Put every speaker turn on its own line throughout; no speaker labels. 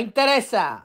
interesa.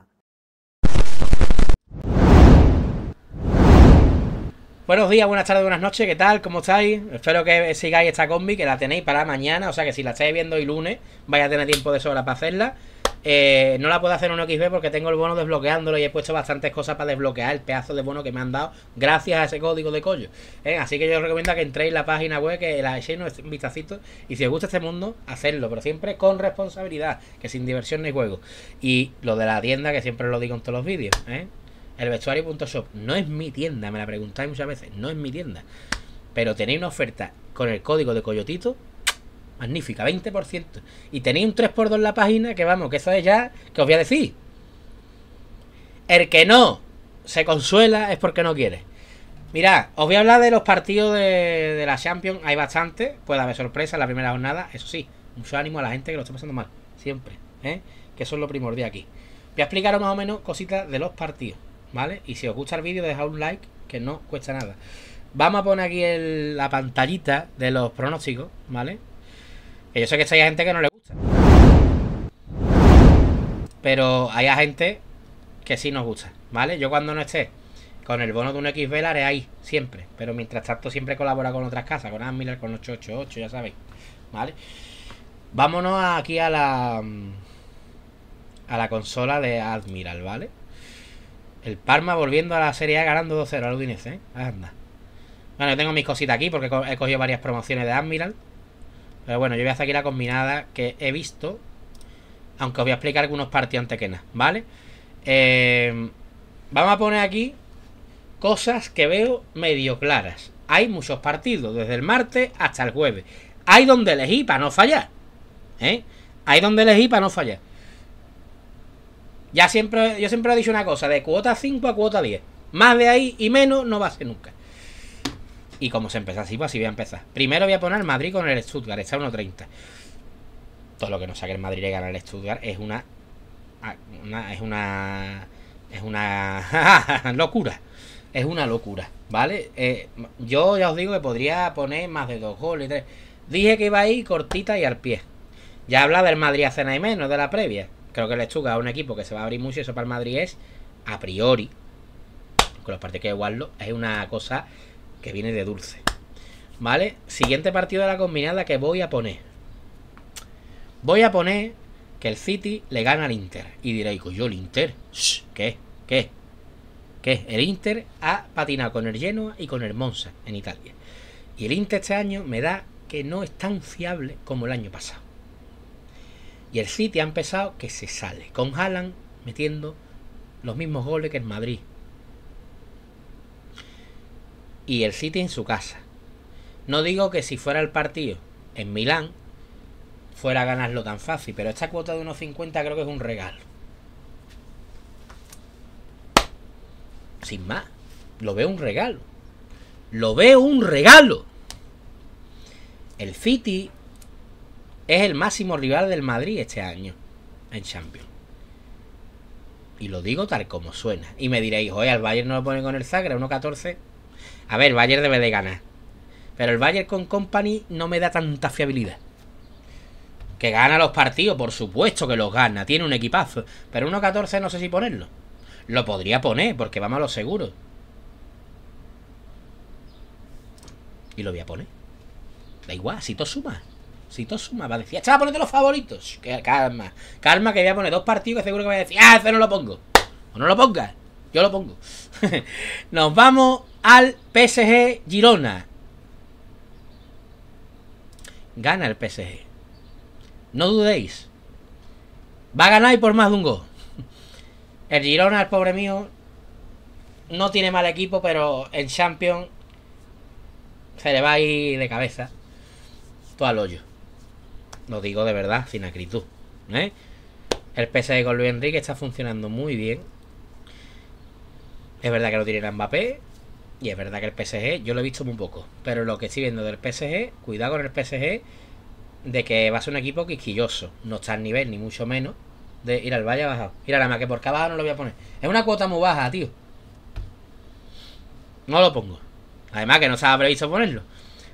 Buenos días, buenas tardes, buenas noches, ¿qué tal? ¿Cómo estáis? Espero que sigáis esta combi, que la tenéis para mañana, o sea que si la estáis viendo hoy lunes, vaya a tener tiempo de sobra para hacerla. Eh, no la puedo hacer en un XB porque tengo el bono desbloqueándolo y he puesto bastantes cosas para desbloquear el pedazo de bono que me han dado gracias a ese código de collo. Eh, así que yo os recomiendo que entréis en la página web, que la echéis un vistacito y si os gusta este mundo, hacerlo, pero siempre con responsabilidad, que sin diversión ni juego. Y lo de la tienda, que siempre lo digo en todos los vídeos, ¿eh? El vestuario.shop no es mi tienda, me la preguntáis muchas veces, no es mi tienda. Pero tenéis una oferta con el código de Coyotito magnífica, 20%. Y tenéis un 3x2 en la página, que vamos, que eso es ya, que os voy a decir. El que no se consuela es porque no quiere. Mirad, os voy a hablar de los partidos de, la Champions. Hay bastante, puede haber sorpresa en la primera jornada, eso sí. Mucho ánimo a la gente que lo está pasando mal, siempre. ¿eh? Que eso es lo primordial aquí. Voy a explicaros más o menos cositas de los partidos, ¿vale? Y si os gusta el vídeo, dejad un like, que no cuesta nada. Vamos a poner aquí la pantallita de los pronósticos, ¿vale? Que yo sé que hay gente que no le gusta. Pero hay gente que sí nos gusta, ¿vale? Yo cuando no esté con el bono de un X la ahí, siempre. Pero mientras tanto siempre colabora con otras casas, con Admiral, con 888, ya sabéis, ¿vale? Vámonos aquí a la... A la consola de Admiral, ¿vale? El Parma volviendo a la Serie A ganando 2-0 al Udinese, ¿eh? Anda. Bueno, yo tengo mis cositas aquí porque he cogido varias promociones de Admiral. Pero bueno, yo voy a hacer aquí la combinada que he visto. Aunque os voy a explicar algunos partidos antes que nada, ¿vale? Eh, vamos a poner aquí cosas que veo medio claras. Hay muchos partidos, desde el martes hasta el jueves. Hay donde elegí para no fallar. ¿eh? Hay donde elegí para no fallar. Ya siempre, yo siempre he dicho una cosa, de cuota 5 a cuota 10. Más de ahí y menos no va a ser nunca. Y como se empieza... así, pues así voy a empezar. Primero voy a poner Madrid con el Stuttgart, está 1.30. Todo lo que nos saque el Madrid y gana el Stuttgart es una. Ah, una es una. Es una. locura. Es una locura, ¿vale? Eh, yo ya os digo que podría poner más de dos goles. Tres. Dije que iba a ir cortita y al pie. Ya habla del Madrid hace nada y menos, de la previa. Creo que el Stuttgart es un equipo que se va a abrir mucho y eso para el Madrid es, a priori, con los partidos que igualarlo, es una cosa que viene de dulce. ¿Vale? Siguiente partido de la combinada que voy a poner. Voy a poner que el City le gana al Inter. Y diréis, yo el Inter. ¿Qué? ¿Qué? ¿Qué? El Inter ha patinado con el Genoa y con el Monza en Italia. Y el Inter este año me da que no es tan fiable como el año pasado. Y el City ha empezado que se sale, con Haaland metiendo los mismos goles que el Madrid, y el City en su casa. No digo que si fuera el partido en Milán fuera a ganarlo tan fácil, pero esta cuota de 1.50 creo que es un regalo. Sin más, lo veo un regalo. Lo veo un regalo. El City es el máximo rival del Madrid este año en Champions. Y lo digo tal como suena. Y me diréis, oye, al Bayern no lo pone con el Zagreb. 1.14. A ver, Bayern debe de ganar. Pero el Bayern con Company no me da tanta fiabilidad. Que gana los partidos, por supuesto que los gana. Tiene un equipazo. Pero 1-14 no sé si ponerlo. Lo podría poner, porque vamos a lo seguro. Y lo voy a poner. Da igual, si todo suma. Si todo suma, va a decir, chaval, ponete los favoritos. calma, calma, que voy a poner dos partidos que seguro que voy a decir, ah, ese no lo pongo. O no lo pongas. Yo lo pongo. Nos vamos al PSG Girona. Gana el PSG. No dudéis. Va a ganar y por más de un gol. El Girona, el pobre mío, no tiene mal equipo, pero el Champions se le va a ir de cabeza. Todo al hoyo. Lo digo de verdad, sin acritud. ¿eh? El PSG con Luis Enrique está funcionando muy bien. Es verdad que lo tiene Mbappé. Y es verdad que el PSG, yo lo he visto muy poco. Pero lo que estoy viendo del PSG, cuidado con el PSG, de que va a ser un equipo quisquilloso. No está al nivel, ni mucho menos, de ir al Valle abajo. a nada más que por abajo no lo voy a poner. Es una cuota muy baja, tío. No lo pongo. Además que no estaba previsto ponerlo.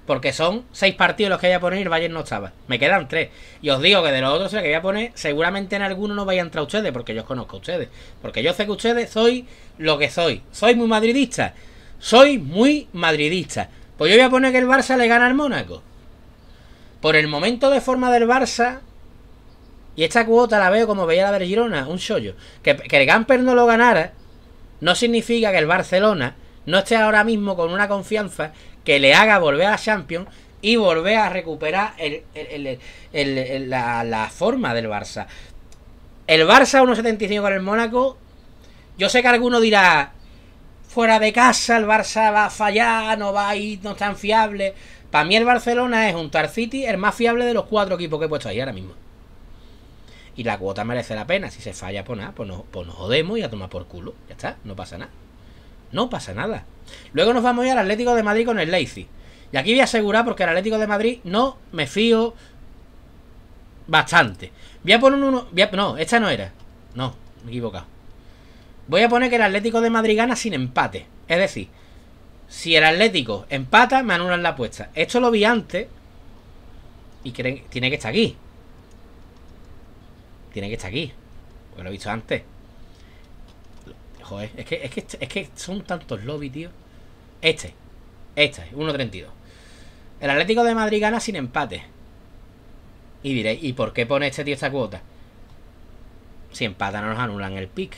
Porque son seis partidos los que voy a poner y el Bayern no estaba. Me quedan tres. Y os digo que de los otros que voy a poner, seguramente en alguno no vayan a entrar ustedes, porque yo os conozco a ustedes. Porque yo sé que ustedes soy lo que soy. Soy muy madridista. Soy muy madridista. Pues yo voy a poner que el Barça le gana al Mónaco. Por el momento de forma del Barça. Y esta cuota la veo como veía la Vergirona... un chollo. Que, que el Gamper no lo ganara, no significa que el Barcelona no esté ahora mismo con una confianza que le haga volver a la Champions y volver a recuperar la, forma del Barça. El Barça 1.75 con el Mónaco. Yo sé que alguno dirá, fuera de casa, el Barça va a fallar, no va a ir, no es tan fiable. Para mí el Barcelona es un Tar City el más fiable de los cuatro equipos que he puesto ahí ahora mismo. Y la cuota merece la pena. Si se falla, pues nada, pues pues nos jodemos y a tomar por culo. Ya está, no pasa nada. No pasa nada. Luego nos vamos a ir al Atlético de Madrid con el Leipzig. Y aquí voy a asegurar porque el Atlético de Madrid no me fío bastante. Voy a poner uno... no, esta no era. No, me he equivocado. Voy a poner que el Atlético de Madrid gana sin empate. Es decir, si el Atlético empata, me anulan la apuesta. Esto lo vi antes. Y tiene que estar aquí. Tiene que estar aquí. Porque lo he visto antes es que, son tantos lobbies, tío. Este, este, 1.32. El Atlético de Madrid gana sin empate. Y diréis, ¿y por qué pone este tío esta cuota? Si empata no nos anulan el pick.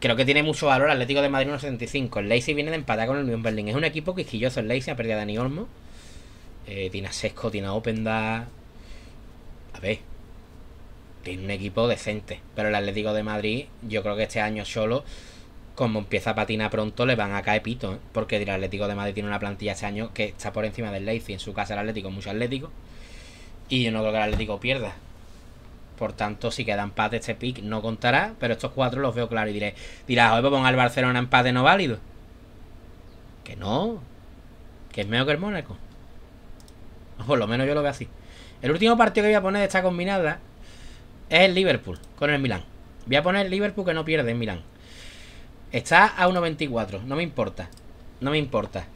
Creo que tiene mucho valor Atlético de Madrid 1.75. El Leipzig viene de empatar con el Union Berlín Es un equipo que quisquilloso. El Leipzig ha perdido a Dani Olmo. tiene eh, a Sesco, tiene a Openda. A ver, tiene un equipo decente. Pero el Atlético de Madrid, yo creo que este año solo, como empieza a patinar pronto, le van a caer pito. ¿eh? Porque el Atlético de Madrid tiene una plantilla este año que está por encima del Leipzig. En su casa el Atlético mucho Atlético. Y yo no creo que el Atlético pierda. Por tanto, si queda empate este pick no contará, pero estos cuatro los veo claro y diré, dirás, pues hoy pongo al Barcelona en empate no válido. Que no, que es mejor que el Mónaco. por lo menos yo lo veo así. El último partido que voy a poner de esta combinada es el Liverpool con el Milán. Voy a poner el Liverpool que no pierde en Milán. Está a 1.24. No me importa. No me importa.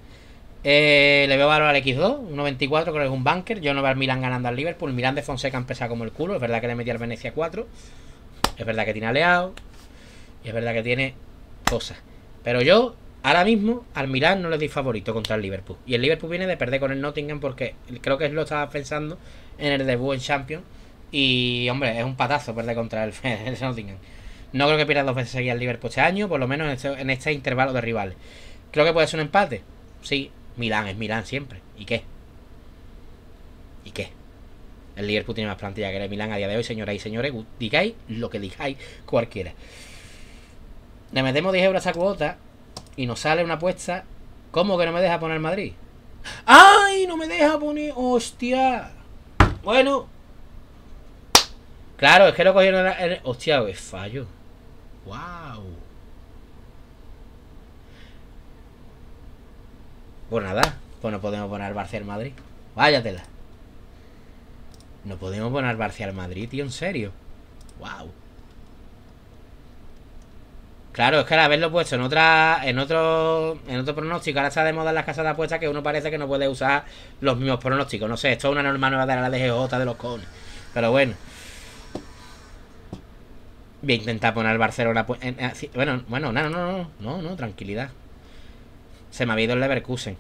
Eh, le veo valor al X2. 1.24 creo que es un banker. Yo no veo al Milán ganando al Liverpool. Milan de Fonseca Empieza como el culo. Es verdad que le metí al Venecia 4. Es verdad que tiene aleado. Y es verdad que tiene cosas. Pero yo Ahora mismo al Milan no le di favorito contra el Liverpool. Y el Liverpool viene de perder con el Nottingham porque creo que lo estaba pensando en el debut en Champions. Y, hombre, es un patazo perder contra el, el No creo que pierda dos veces seguidas al Liverpool este año, por lo menos en este, este intervalo de rivales. Creo que puede ser un empate. Sí, Milán es Milán siempre. ¿Y qué? ¿Y qué? El Liverpool tiene más plantilla que el Milán a día de hoy, señoras y señores. Digáis lo que digáis, cualquiera. Le metemos 10 euros a esa cuota y nos sale una apuesta. ¿Cómo que no me deja poner Madrid? ¡Ay! No me deja poner. ¡Hostia! Bueno, Claro, es que lo cogieron. el, hostia, es fallo. ¡Wow! Pues nada, pues no podemos poner Barcia Madrid. Váyatela. No podemos poner Barcia Madrid, tío, en serio. ¡Wow! Claro, es que al haberlo puesto en otra, en otro, en otro pronóstico, ahora está de moda en las casas de apuestas que uno parece que no puede usar los mismos pronósticos. No sé, esto es una norma nueva de la DGJ de los cones. Pero bueno. Voy a intentar poner al Barcelona. bueno, bueno, no, no, no, no, no, tranquilidad. Se me ha ido el Leverkusen.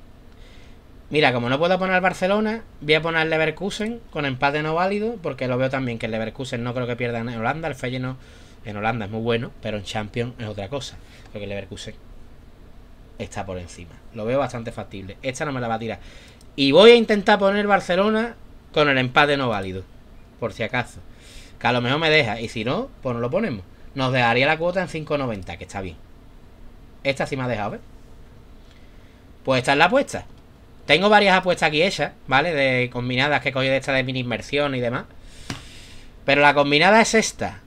Mira, como no puedo poner Barcelona, voy a poner el Leverkusen con empate no válido, porque lo veo también que el Leverkusen no creo que pierda en Holanda, el no en Holanda es muy bueno, pero en Champions es otra cosa. Porque el Leverkusen está por encima. Lo veo bastante factible. Esta no me la va a tirar. Y voy a intentar poner Barcelona con el empate no válido, por si acaso. Que a lo mejor me deja. Y si no, pues no lo ponemos. Nos dejaría la cuota en 5.90, que está bien. Esta sí me ha dejado, ¿ves? Pues esta es la apuesta. Tengo varias apuestas aquí hechas, ¿vale? De combinadas que he de esta de mini inversión y demás. Pero la combinada es esta.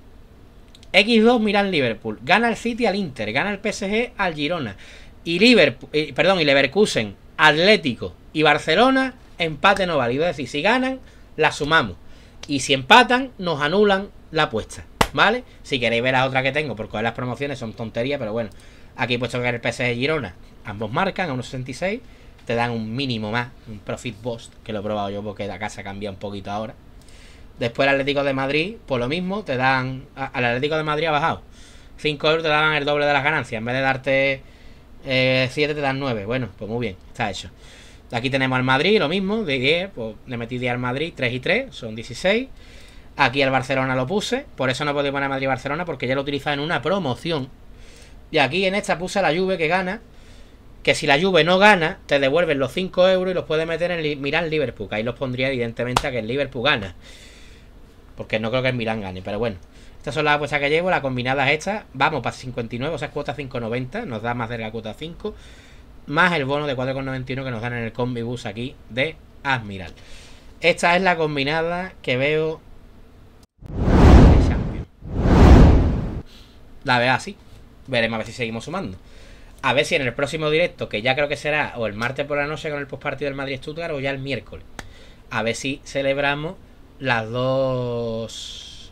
X2 miran Liverpool. Gana el City al Inter. Gana el PSG al Girona. Y Liverpool, perdón, y Leverkusen, Atlético y Barcelona, empate no válido Es decir, si ganan, la sumamos. Y si empatan, nos anulan la apuesta, ¿vale? Si queréis ver la otra que tengo, porque las promociones son tonterías, pero bueno. Aquí he puesto que el de Girona, ambos marcan a unos 1.66. Te dan un mínimo más, un profit boost, que lo he probado yo porque la casa cambia un poquito ahora. Después el Atlético de Madrid, por lo mismo, te dan... Al Atlético de Madrid ha bajado. 5 euros te daban el doble de las ganancias. En vez de darte eh, 7, te dan 9. Bueno, pues muy bien, está hecho. Aquí tenemos al Madrid, lo mismo, de 10, pues le metí 10 al Madrid, 3 y 3, son 16. Aquí al Barcelona lo puse, por eso no podía poner Madrid-Barcelona, porque ya lo utilizaba en una promoción. Y aquí en esta puse a la Juve que gana, que si la Juve no gana, te devuelven los 5 euros y los puedes meter en Milán-Liverpool. Ahí los pondría evidentemente a que el Liverpool gana. Porque no creo que el Milán gane, pero bueno. Estas son las apuestas que llevo, las combinadas estas. Vamos, para 59, o sea, cuota 5.90, nos da más de la cuota 5 más el bono de 4,91 que nos dan en el combibus aquí de Admiral. Esta es la combinada que veo La veo así. Veremos a ver si seguimos sumando. A ver si en el próximo directo, que ya creo que será o el martes por la noche con el postpartido del Madrid Stuttgart o ya el miércoles. A ver si celebramos las dos.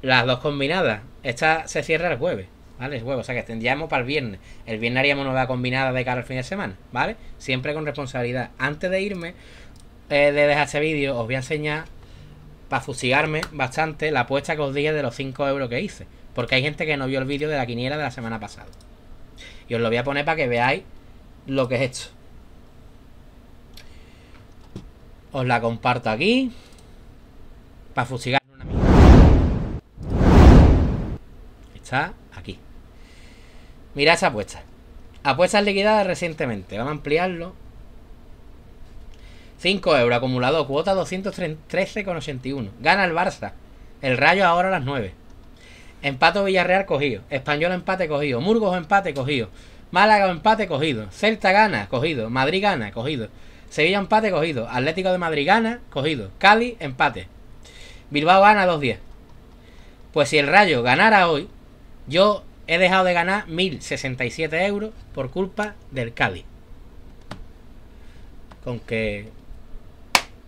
Las dos combinadas. Esta se cierra el jueves. ¿vale? Es o sea que tendríamos para el viernes. El viernes haríamos una nueva combinada de cara al fin de semana, ¿vale? Siempre con responsabilidad. Antes de irme, eh, de dejar este vídeo, os voy a enseñar, para fustigarme bastante, la apuesta que os dije de los 5 euros que hice. Porque hay gente que no vio el vídeo de la quiniela de la semana pasada. Y os lo voy a poner para que veáis lo que es esto. Os la comparto aquí. Para fustigar una Está aquí. Mira esa apuesta. Apuestas liquidadas recientemente. Vamos a ampliarlo. 5 euros acumulado, cuota 213,81. Gana el Barça. El Rayo ahora a las 9. Empato Villarreal cogido. Español empate cogido. Murgos empate cogido. Málaga empate cogido. Celta gana cogido. Madrid gana cogido. Sevilla empate cogido. Atlético de Madrid gana cogido. Cali empate. Bilbao gana 2-10. Pues si el Rayo ganara hoy, yo he dejado de ganar 1.067 euros por culpa del Cali. Con que...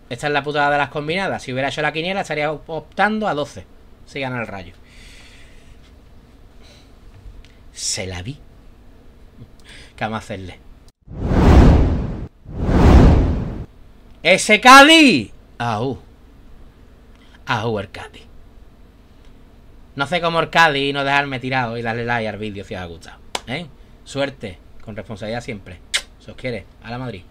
Esta es la putada de las combinadas. Si hubiera hecho la quiniela estaría optando a 12. Si gana el rayo. Se la vi. ¿Qué vamos a hacerle? ¡Ese Cali. ¡Aú! Ahú el Cádiz! No sé cómo Orcadi y no dejarme tirado y darle like al vídeo si os ha gustado. ¿Eh? Suerte, con responsabilidad siempre. Se os quiere. A la Madrid.